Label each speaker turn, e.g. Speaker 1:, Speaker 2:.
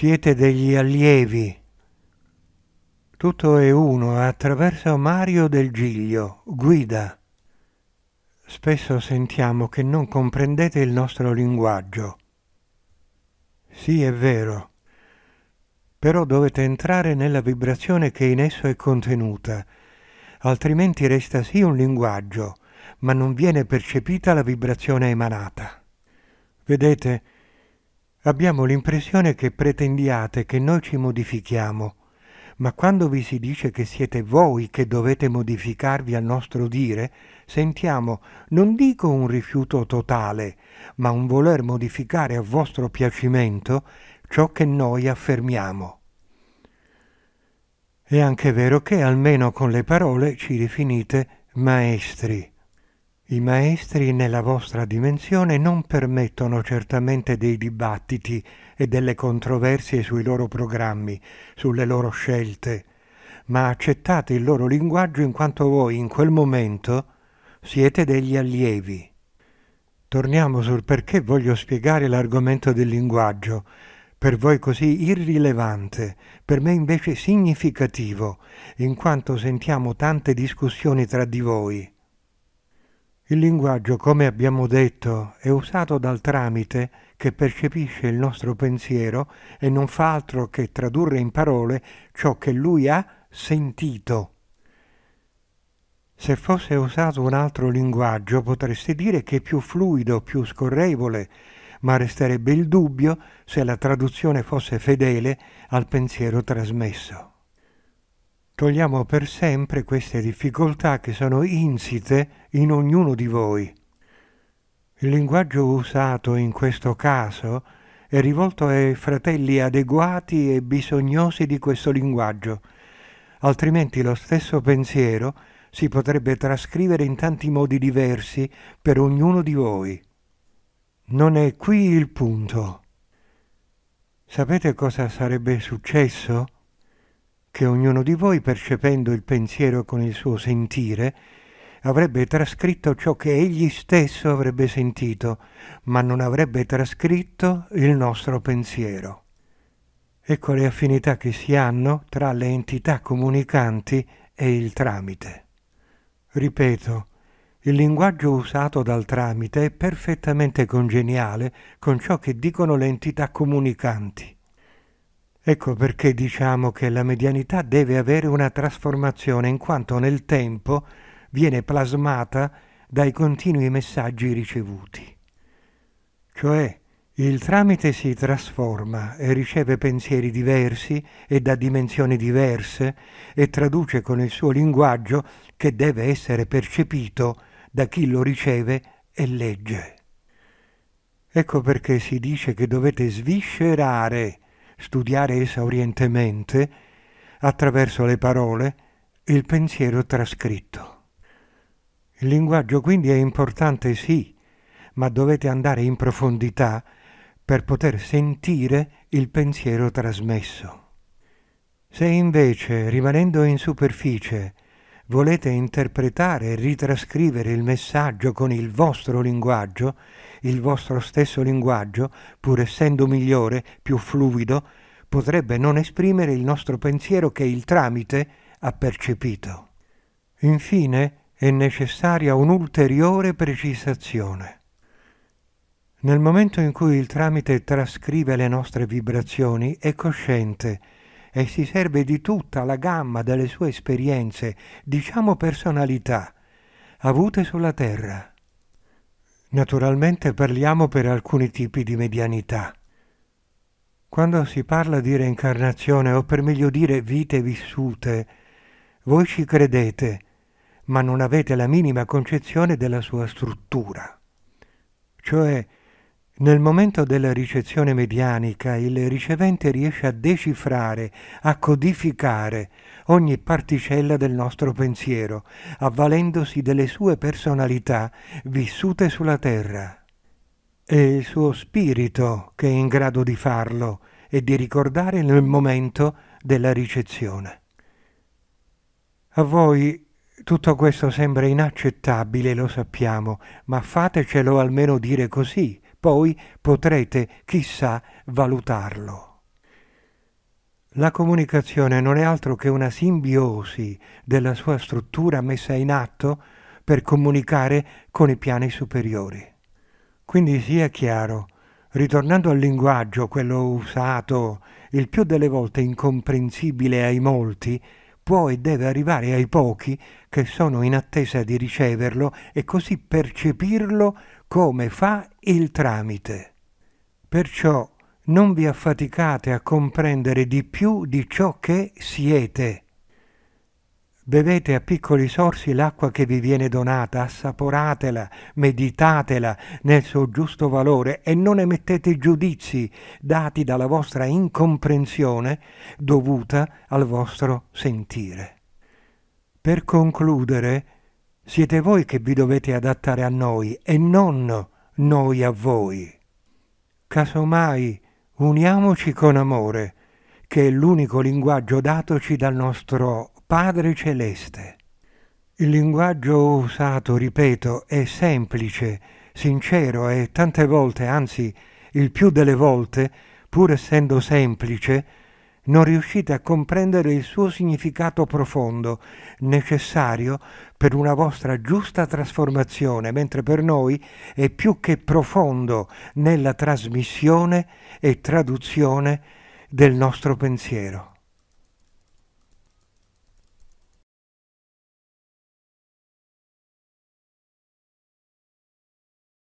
Speaker 1: Siete degli allievi. Tutto è uno, attraverso Mario del Giglio, guida. Spesso sentiamo che non comprendete il nostro linguaggio. Sì, è vero, però dovete entrare nella vibrazione che in esso è contenuta, altrimenti resta sì un linguaggio, ma non viene percepita la vibrazione emanata. Vedete, Abbiamo l'impressione che pretendiate che noi ci modifichiamo, ma quando vi si dice che siete voi che dovete modificarvi al nostro dire, sentiamo non dico un rifiuto totale, ma un voler modificare a vostro piacimento ciò che noi affermiamo. È anche vero che almeno con le parole ci definite maestri. I maestri nella vostra dimensione non permettono certamente dei dibattiti e delle controversie sui loro programmi, sulle loro scelte, ma accettate il loro linguaggio in quanto voi in quel momento siete degli allievi. Torniamo sul perché voglio spiegare l'argomento del linguaggio, per voi così irrilevante, per me invece significativo, in quanto sentiamo tante discussioni tra di voi. Il linguaggio, come abbiamo detto, è usato dal tramite che percepisce il nostro pensiero e non fa altro che tradurre in parole ciò che lui ha sentito. Se fosse usato un altro linguaggio potresti dire che è più fluido, più scorrevole, ma resterebbe il dubbio se la traduzione fosse fedele al pensiero trasmesso togliamo per sempre queste difficoltà che sono insite in ognuno di voi. Il linguaggio usato in questo caso è rivolto ai fratelli adeguati e bisognosi di questo linguaggio, altrimenti lo stesso pensiero si potrebbe trascrivere in tanti modi diversi per ognuno di voi. Non è qui il punto. Sapete cosa sarebbe successo? che ognuno di voi, percependo il pensiero con il suo sentire, avrebbe trascritto ciò che egli stesso avrebbe sentito, ma non avrebbe trascritto il nostro pensiero. Ecco le affinità che si hanno tra le entità comunicanti e il tramite. Ripeto, il linguaggio usato dal tramite è perfettamente congeniale con ciò che dicono le entità comunicanti. Ecco perché diciamo che la medianità deve avere una trasformazione in quanto nel tempo viene plasmata dai continui messaggi ricevuti. Cioè, il tramite si trasforma e riceve pensieri diversi e da dimensioni diverse e traduce con il suo linguaggio che deve essere percepito da chi lo riceve e legge. Ecco perché si dice che dovete sviscerare studiare esaurientemente, attraverso le parole, il pensiero trascritto. Il linguaggio quindi è importante sì, ma dovete andare in profondità per poter sentire il pensiero trasmesso. Se invece, rimanendo in superficie, volete interpretare e ritrascrivere il messaggio con il vostro linguaggio, il vostro stesso linguaggio, pur essendo migliore, più fluido, potrebbe non esprimere il nostro pensiero che il tramite ha percepito. Infine è necessaria un'ulteriore precisazione. Nel momento in cui il tramite trascrive le nostre vibrazioni, è cosciente e si serve di tutta la gamma delle sue esperienze, diciamo personalità, avute sulla Terra. Naturalmente parliamo per alcuni tipi di medianità. Quando si parla di reincarnazione, o per meglio dire vite vissute, voi ci credete, ma non avete la minima concezione della sua struttura. Cioè, nel momento della ricezione medianica il ricevente riesce a decifrare, a codificare ogni particella del nostro pensiero, avvalendosi delle sue personalità vissute sulla terra. È il suo spirito che è in grado di farlo e di ricordare nel momento della ricezione. A voi tutto questo sembra inaccettabile, lo sappiamo, ma fatecelo almeno dire così poi potrete, chissà, valutarlo. La comunicazione non è altro che una simbiosi della sua struttura messa in atto per comunicare con i piani superiori. Quindi sia chiaro, ritornando al linguaggio, quello usato il più delle volte incomprensibile ai molti, può e deve arrivare ai pochi che sono in attesa di riceverlo e così percepirlo come fa il tramite. Perciò non vi affaticate a comprendere di più di ciò che siete. Bevete a piccoli sorsi l'acqua che vi viene donata, assaporatela, meditatela nel suo giusto valore e non emettete giudizi dati dalla vostra incomprensione dovuta al vostro sentire. Per concludere, siete voi che vi dovete adattare a noi e non noi a voi. Casomai uniamoci con amore, che è l'unico linguaggio datoci dal nostro Padre Celeste. Il linguaggio usato, ripeto, è semplice, sincero e tante volte, anzi il più delle volte, pur essendo semplice, non riuscite a comprendere il suo significato profondo, necessario per una vostra giusta trasformazione, mentre per noi è più che profondo nella trasmissione e traduzione del nostro pensiero.